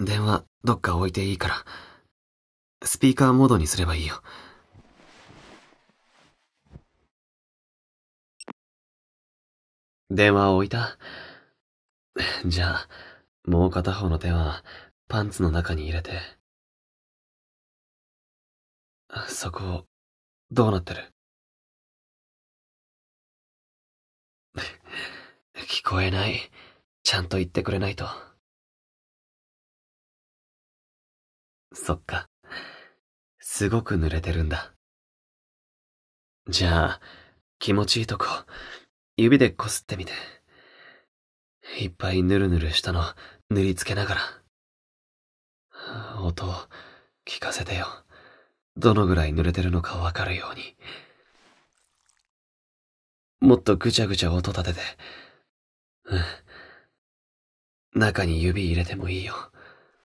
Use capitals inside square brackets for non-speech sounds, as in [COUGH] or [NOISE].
電話、どっか置いていいから。スピーカーモードにすればいいよ。電話を置いたじゃあ、もう片方の手は、パンツの中に入れて。そこ、どうなってる [LAUGHS] 聞こえない。ちゃんと言ってくれないと。そっか。すごく濡れてるんだ。じゃあ、気持ちいいとこ、指でこすってみて。いっぱいぬるぬるしたの塗りつけながら。音を聞かせてよ。どのぐらい濡れてるのかわかるように。もっとぐちゃぐちゃ音立てて。うん。中に指入れてもいいよ。